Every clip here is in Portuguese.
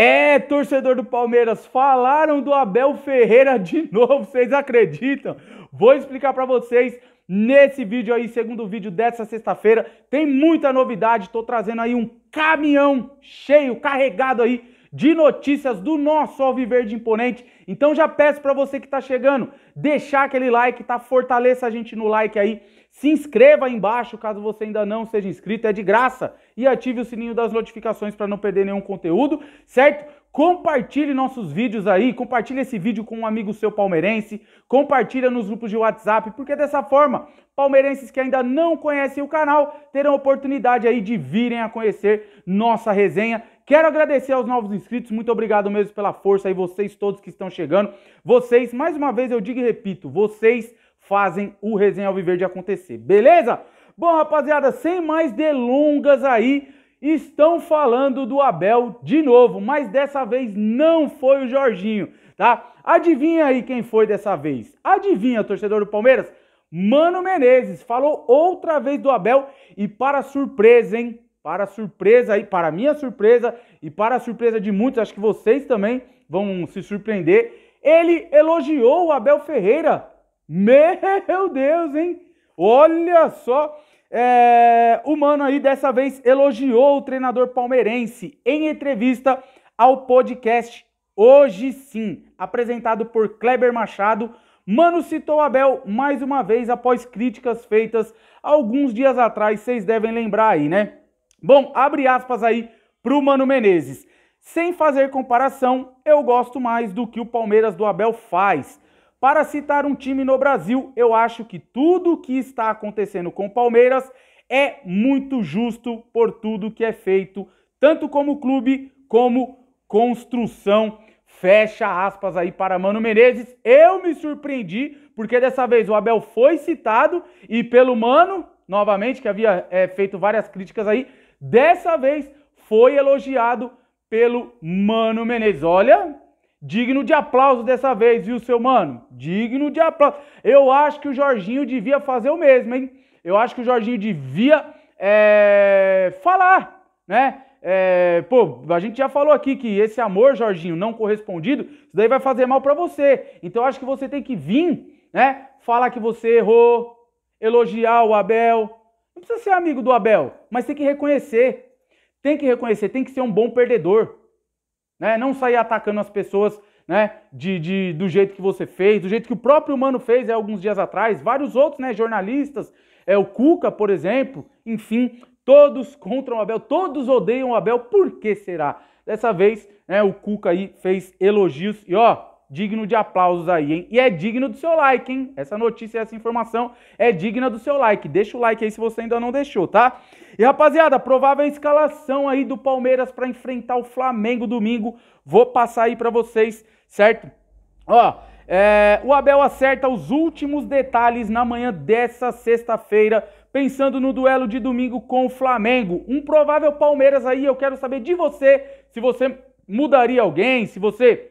É, torcedor do Palmeiras, falaram do Abel Ferreira de novo, vocês acreditam? Vou explicar para vocês nesse vídeo aí, segundo vídeo dessa sexta-feira. Tem muita novidade, tô trazendo aí um caminhão cheio, carregado aí de notícias do nosso Alviverde Imponente. Então já peço para você que está chegando, deixar aquele like, tá? Fortaleça a gente no like aí. Se inscreva aí embaixo, caso você ainda não seja inscrito, é de graça. E ative o sininho das notificações para não perder nenhum conteúdo, certo? Compartilhe nossos vídeos aí, compartilhe esse vídeo com um amigo seu palmeirense, compartilha nos grupos de WhatsApp, porque dessa forma, palmeirenses que ainda não conhecem o canal terão oportunidade aí de virem a conhecer nossa resenha Quero agradecer aos novos inscritos, muito obrigado mesmo pela força aí, vocês todos que estão chegando. Vocês, mais uma vez eu digo e repito, vocês fazem o Resenha de acontecer, beleza? Bom, rapaziada, sem mais delongas aí, estão falando do Abel de novo, mas dessa vez não foi o Jorginho, tá? Adivinha aí quem foi dessa vez? Adivinha, torcedor do Palmeiras? Mano Menezes falou outra vez do Abel e para surpresa, hein? Para surpresa aí, para minha surpresa e para a surpresa de muitos, acho que vocês também vão se surpreender. Ele elogiou o Abel Ferreira. Meu Deus, hein? Olha só. É, o mano aí dessa vez elogiou o treinador palmeirense em entrevista ao podcast Hoje Sim, apresentado por Kleber Machado. Mano citou Abel mais uma vez após críticas feitas alguns dias atrás, vocês devem lembrar aí, né? Bom, abre aspas aí para o Mano Menezes. Sem fazer comparação, eu gosto mais do que o Palmeiras do Abel faz. Para citar um time no Brasil, eu acho que tudo o que está acontecendo com o Palmeiras é muito justo por tudo que é feito, tanto como clube como construção. Fecha aspas aí para Mano Menezes. Eu me surpreendi, porque dessa vez o Abel foi citado e pelo Mano, novamente, que havia é, feito várias críticas aí, Dessa vez foi elogiado pelo Mano Menezes. Olha, digno de aplauso dessa vez, viu, seu mano? Digno de aplauso. Eu acho que o Jorginho devia fazer o mesmo, hein? Eu acho que o Jorginho devia é, falar, né? É, pô, a gente já falou aqui que esse amor, Jorginho, não correspondido, isso daí vai fazer mal para você. Então eu acho que você tem que vir, né? Falar que você errou, elogiar o Abel, não precisa ser amigo do Abel, mas tem que reconhecer. Tem que reconhecer, tem que ser um bom perdedor. Né? Não sair atacando as pessoas né, de, de, do jeito que você fez, do jeito que o próprio Mano fez é, alguns dias atrás, vários outros né, jornalistas, é, o Cuca, por exemplo, enfim, todos contra o Abel, todos odeiam o Abel, por que será? Dessa vez, né, o Cuca aí fez elogios e ó, digno de aplausos aí, hein? E é digno do seu like, hein? Essa notícia, essa informação é digna do seu like. Deixa o like aí se você ainda não deixou, tá? E rapaziada, provável escalação aí do Palmeiras para enfrentar o Flamengo domingo. Vou passar aí para vocês, certo? Ó, é, o Abel acerta os últimos detalhes na manhã dessa sexta-feira, pensando no duelo de domingo com o Flamengo. Um provável Palmeiras aí, eu quero saber de você, se você mudaria alguém, se você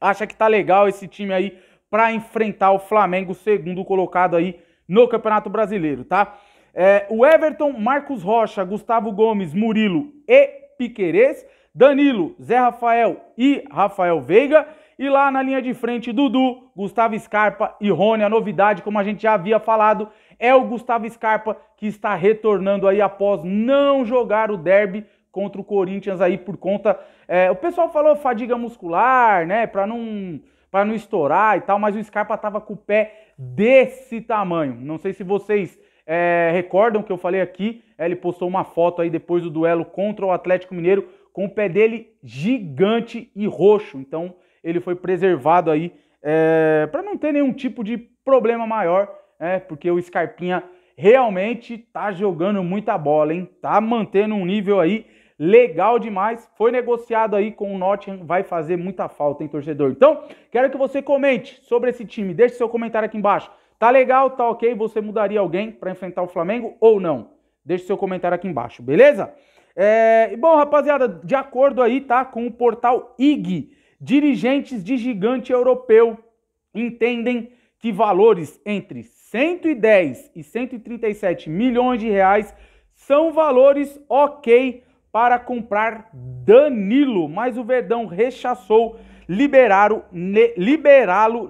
acha que tá legal esse time aí para enfrentar o Flamengo, segundo colocado aí no Campeonato Brasileiro, tá? É, o Everton, Marcos Rocha, Gustavo Gomes, Murilo e Piquerez, Danilo, Zé Rafael e Rafael Veiga. E lá na linha de frente, Dudu, Gustavo Scarpa e Rony. A novidade, como a gente já havia falado, é o Gustavo Scarpa que está retornando aí após não jogar o derby contra o Corinthians aí por conta. É, o pessoal falou fadiga muscular, né? Pra não, pra não estourar e tal, mas o Scarpa tava com o pé desse tamanho. Não sei se vocês é, recordam que eu falei aqui. ele postou uma foto aí depois do duelo contra o Atlético Mineiro com o pé dele gigante e roxo. Então ele foi preservado aí é, para não ter nenhum tipo de problema maior, né? Porque o Scarpinha realmente tá jogando muita bola, hein? Tá mantendo um nível aí legal demais. Foi negociado aí com o Nottingham, vai fazer muita falta, hein, torcedor? Então, quero que você comente sobre esse time. Deixe seu comentário aqui embaixo. Tá legal, tá ok? Você mudaria alguém para enfrentar o Flamengo ou não? Deixe seu comentário aqui embaixo, beleza? É... Bom, rapaziada, de acordo aí, tá? Com o portal IG, dirigentes de gigante europeu entendem que valores entre 110 e 137 milhões de reais são valores ok para comprar Danilo, mas o Verdão rechaçou liberá-lo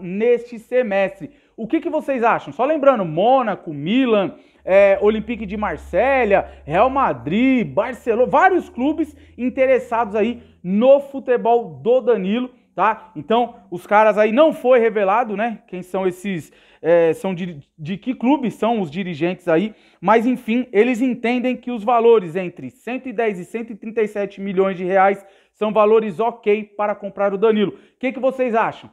neste semestre. O que, que, vocês acham? Só lembrando, Mônaco, Milan, é, Olympique de Marselha, Real Madrid, Barcelona, vários clubes interessados aí no futebol do Danilo tá? Então, os caras aí não foi revelado, né? Quem são esses, é, são de, de que clube são os dirigentes aí, mas enfim, eles entendem que os valores entre 110 e 137 milhões de reais são valores ok para comprar o Danilo. O que, que vocês acham?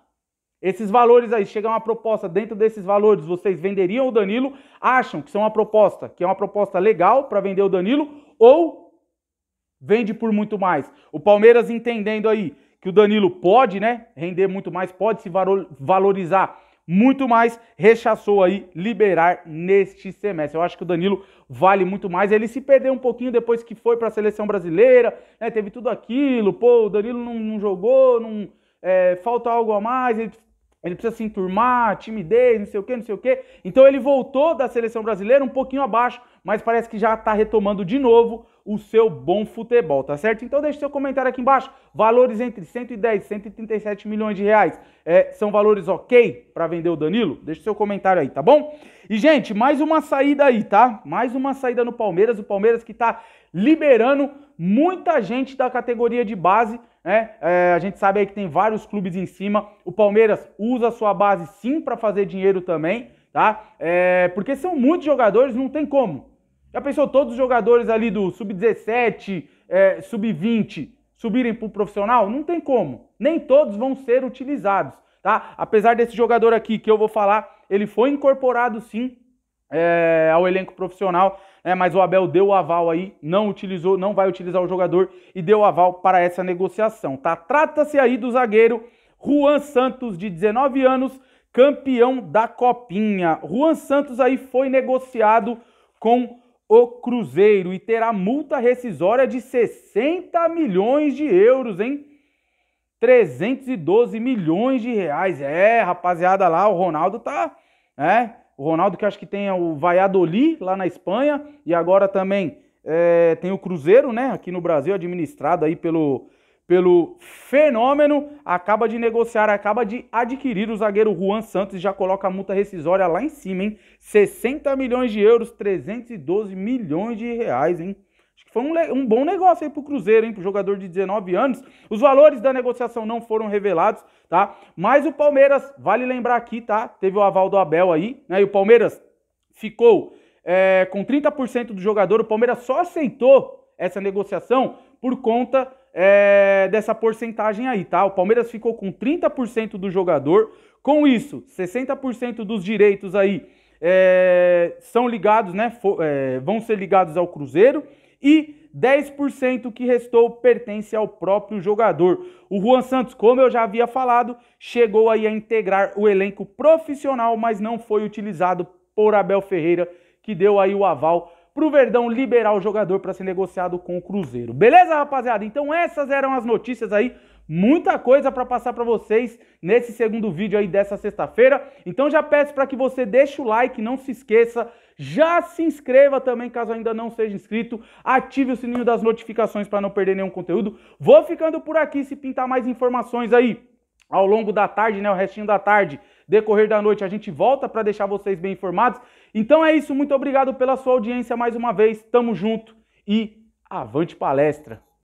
Esses valores aí, chega uma proposta dentro desses valores, vocês venderiam o Danilo? Acham que são uma proposta, que é uma proposta legal para vender o Danilo? Ou vende por muito mais? O Palmeiras entendendo aí que o Danilo pode, né, render muito mais, pode se valorizar muito mais, rechaçou aí liberar neste semestre. Eu acho que o Danilo vale muito mais. Ele se perdeu um pouquinho depois que foi para a seleção brasileira, né, teve tudo aquilo, pô, o Danilo não, não jogou, não é, falta algo a mais, ele, ele precisa se enturmar, timidez, não sei o quê, não sei o quê. Então ele voltou da seleção brasileira um pouquinho abaixo, mas parece que já está retomando de novo o seu bom futebol, tá certo? Então deixe seu comentário aqui embaixo. Valores entre 110 e 137 milhões de reais é, são valores ok para vender o Danilo? Deixe seu comentário aí, tá bom? E, gente, mais uma saída aí, tá? Mais uma saída no Palmeiras. O Palmeiras que está liberando muita gente da categoria de base, né? É, a gente sabe aí que tem vários clubes em cima. O Palmeiras usa a sua base sim para fazer dinheiro também, tá? É, porque são muitos jogadores, não tem como. Já pensou todos os jogadores ali do sub-17, é, sub-20 subirem para o profissional? Não tem como. Nem todos vão ser utilizados, tá? Apesar desse jogador aqui que eu vou falar, ele foi incorporado sim é, ao elenco profissional, né, mas o Abel deu o aval aí, não utilizou, não vai utilizar o jogador e deu aval para essa negociação, tá? Trata-se aí do zagueiro Juan Santos, de 19 anos, campeão da Copinha. Juan Santos aí foi negociado com o Cruzeiro e terá multa rescisória de 60 milhões de euros, hein? 312 milhões de reais. É, rapaziada lá, o Ronaldo tá, né? O Ronaldo que acho que tem o Valladolid lá na Espanha e agora também é, tem o Cruzeiro, né? Aqui no Brasil administrado aí pelo pelo fenômeno, acaba de negociar, acaba de adquirir o zagueiro Juan Santos e já coloca a multa rescisória lá em cima, hein? 60 milhões de euros, 312 milhões de reais, hein? Acho que foi um, um bom negócio aí pro Cruzeiro, hein? Pro jogador de 19 anos. Os valores da negociação não foram revelados, tá? Mas o Palmeiras, vale lembrar aqui, tá? Teve o aval do Abel aí, né? E o Palmeiras ficou é, com 30% do jogador. O Palmeiras só aceitou essa negociação por conta é, dessa porcentagem aí, tá? O Palmeiras ficou com 30% do jogador. Com isso, 60% dos direitos aí é, são ligados, né? For, é, vão ser ligados ao Cruzeiro e 10% que restou pertence ao próprio jogador. O Juan Santos, como eu já havia falado, chegou aí a integrar o elenco profissional, mas não foi utilizado por Abel Ferreira, que deu aí o aval pro Verdão liberar o jogador para ser negociado com o Cruzeiro. Beleza, rapaziada? Então essas eram as notícias aí muita coisa para passar para vocês nesse segundo vídeo aí dessa sexta-feira. Então já peço para que você deixe o like, não se esqueça, já se inscreva também caso ainda não seja inscrito, ative o sininho das notificações para não perder nenhum conteúdo. Vou ficando por aqui se pintar mais informações aí ao longo da tarde, né, o restinho da tarde decorrer da noite a gente volta para deixar vocês bem informados. Então é isso, muito obrigado pela sua audiência mais uma vez. Tamo junto e avante palestra.